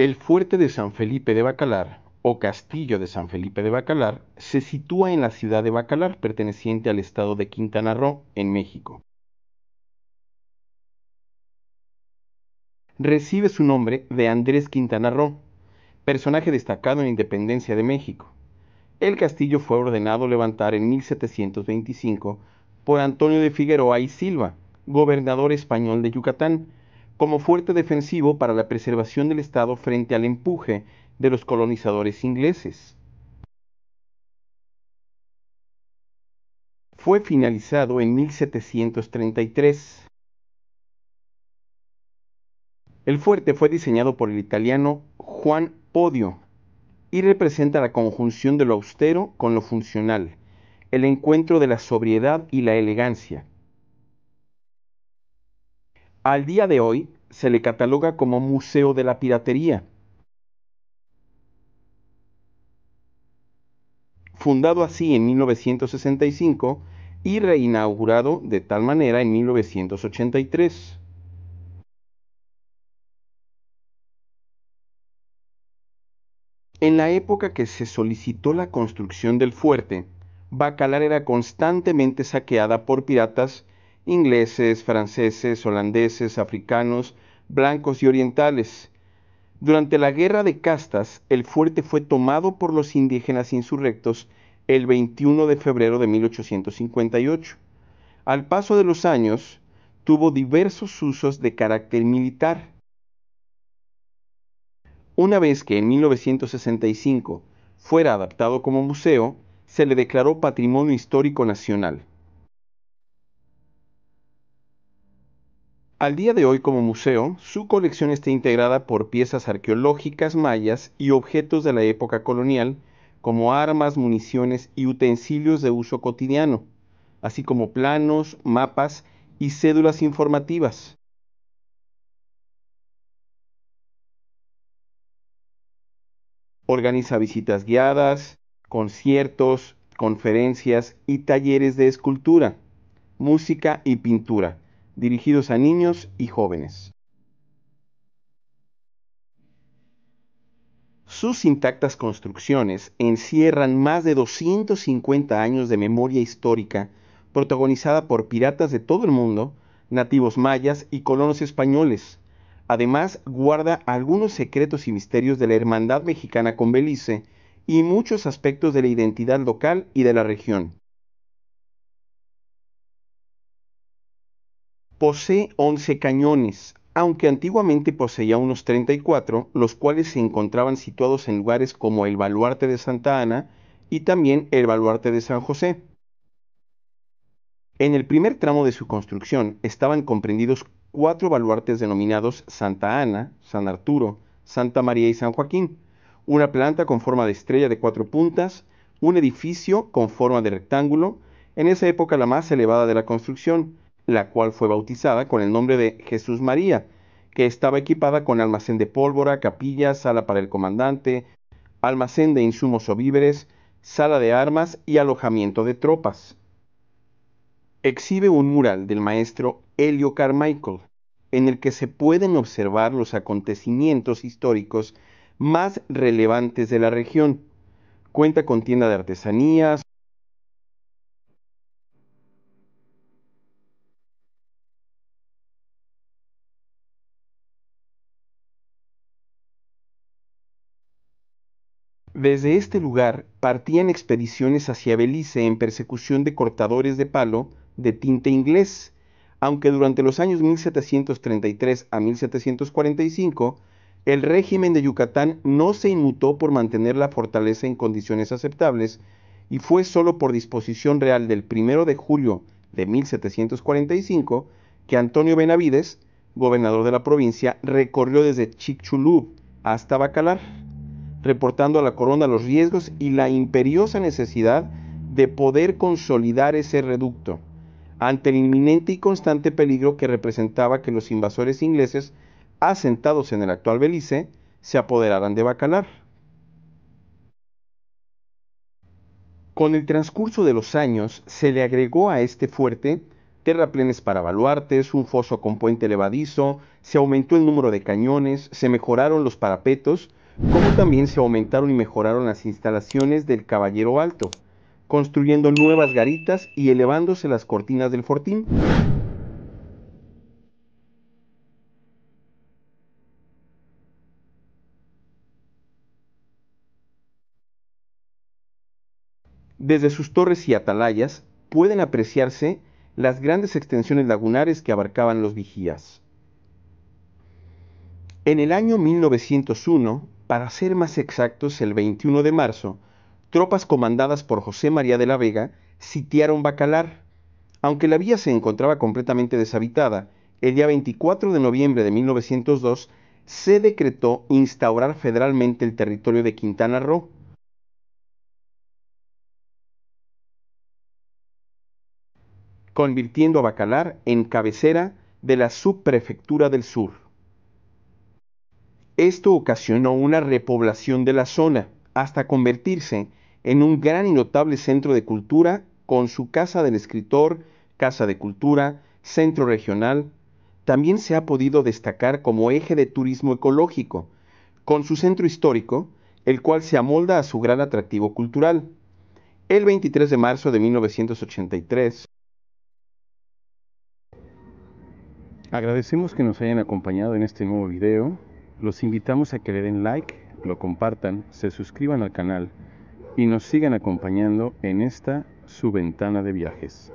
El fuerte de San Felipe de Bacalar, o castillo de San Felipe de Bacalar, se sitúa en la ciudad de Bacalar, perteneciente al estado de Quintana Roo, en México. Recibe su nombre de Andrés Quintana Roo, personaje destacado en la independencia de México. El castillo fue ordenado levantar en 1725 por Antonio de Figueroa y Silva, gobernador español de Yucatán, como fuerte defensivo para la preservación del Estado frente al empuje de los colonizadores ingleses. Fue finalizado en 1733. El fuerte fue diseñado por el italiano Juan Podio y representa la conjunción de lo austero con lo funcional, el encuentro de la sobriedad y la elegancia, al día de hoy se le cataloga como Museo de la Piratería. Fundado así en 1965 y reinaugurado de tal manera en 1983. En la época que se solicitó la construcción del fuerte, Bacalar era constantemente saqueada por piratas ingleses, franceses, holandeses, africanos, blancos y orientales. Durante la Guerra de Castas, el fuerte fue tomado por los indígenas insurrectos el 21 de febrero de 1858. Al paso de los años, tuvo diversos usos de carácter militar. Una vez que en 1965 fuera adaptado como museo, se le declaró Patrimonio Histórico Nacional. Al día de hoy como museo, su colección está integrada por piezas arqueológicas mayas y objetos de la época colonial, como armas, municiones y utensilios de uso cotidiano, así como planos, mapas y cédulas informativas. Organiza visitas guiadas, conciertos, conferencias y talleres de escultura, música y pintura dirigidos a niños y jóvenes. Sus intactas construcciones encierran más de 250 años de memoria histórica protagonizada por piratas de todo el mundo, nativos mayas y colonos españoles. Además, guarda algunos secretos y misterios de la hermandad mexicana con Belice y muchos aspectos de la identidad local y de la región. Posee 11 cañones, aunque antiguamente poseía unos 34, los cuales se encontraban situados en lugares como el baluarte de Santa Ana y también el baluarte de San José. En el primer tramo de su construcción estaban comprendidos cuatro baluartes denominados Santa Ana, San Arturo, Santa María y San Joaquín, una planta con forma de estrella de cuatro puntas, un edificio con forma de rectángulo, en esa época la más elevada de la construcción, la cual fue bautizada con el nombre de Jesús María, que estaba equipada con almacén de pólvora, capilla, sala para el comandante, almacén de insumos o víveres, sala de armas y alojamiento de tropas. Exhibe un mural del maestro Helio Carmichael, en el que se pueden observar los acontecimientos históricos más relevantes de la región. Cuenta con tienda de artesanías, Desde este lugar partían expediciones hacia Belice en persecución de cortadores de palo de tinte inglés, aunque durante los años 1733 a 1745 el régimen de Yucatán no se inmutó por mantener la fortaleza en condiciones aceptables y fue solo por disposición real del 1 de julio de 1745 que Antonio Benavides, gobernador de la provincia, recorrió desde Chicxulub hasta Bacalar reportando a la corona los riesgos y la imperiosa necesidad de poder consolidar ese reducto, ante el inminente y constante peligro que representaba que los invasores ingleses, asentados en el actual Belice, se apoderaran de Bacalar. Con el transcurso de los años, se le agregó a este fuerte terraplenes para baluartes, un foso con puente levadizo, se aumentó el número de cañones, se mejoraron los parapetos, como también se aumentaron y mejoraron las instalaciones del Caballero Alto, construyendo nuevas garitas y elevándose las cortinas del fortín. Desde sus torres y atalayas pueden apreciarse las grandes extensiones lagunares que abarcaban los vigías. En el año 1901, para ser más exactos, el 21 de marzo, tropas comandadas por José María de la Vega sitiaron Bacalar. Aunque la vía se encontraba completamente deshabitada, el día 24 de noviembre de 1902 se decretó instaurar federalmente el territorio de Quintana Roo. convirtiendo a Bacalar en cabecera de la subprefectura del sur. Esto ocasionó una repoblación de la zona, hasta convertirse en un gran y notable centro de cultura con su Casa del Escritor, Casa de Cultura, Centro Regional. También se ha podido destacar como eje de turismo ecológico, con su centro histórico, el cual se amolda a su gran atractivo cultural. El 23 de marzo de 1983, Agradecemos que nos hayan acompañado en este nuevo video. Los invitamos a que le den like, lo compartan, se suscriban al canal y nos sigan acompañando en esta su ventana de viajes.